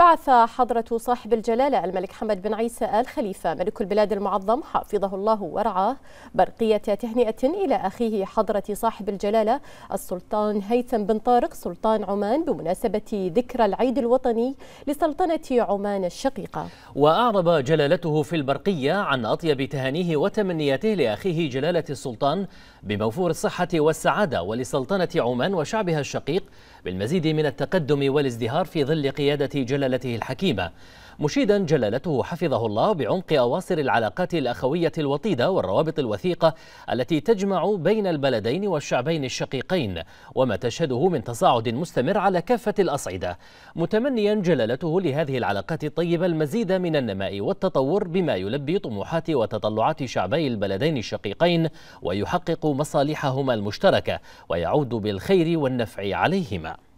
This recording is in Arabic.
بعث حضرة صاحب الجلالة الملك حمد بن عيسى آل خليفة ملك البلاد المعظم حفظه الله ورعاه برقية تهنئة إلى أخيه حضرة صاحب الجلالة السلطان هيثم بن طارق سلطان عمان بمناسبة ذكرى العيد الوطني لسلطنة عمان الشقيقة وأعرب جلالته في البرقية عن أطيب تهانيه وتمنياته لأخيه جلالة السلطان بموفور الصحة والسعادة ولسلطنة عمان وشعبها الشقيق بالمزيد من التقدم والازدهار في ظل قيادة جلالة رسالته الحكيمة مشيدا جلالته حفظه الله بعمق أواصر العلاقات الأخوية الوطيدة والروابط الوثيقة التي تجمع بين البلدين والشعبين الشقيقين وما تشهده من تصاعد مستمر على كافة الأصعدة متمنيا جلالته لهذه العلاقات الطيبة المزيد من النماء والتطور بما يلبي طموحات وتطلعات شعبي البلدين الشقيقين ويحقق مصالحهما المشتركة ويعود بالخير والنفع عليهما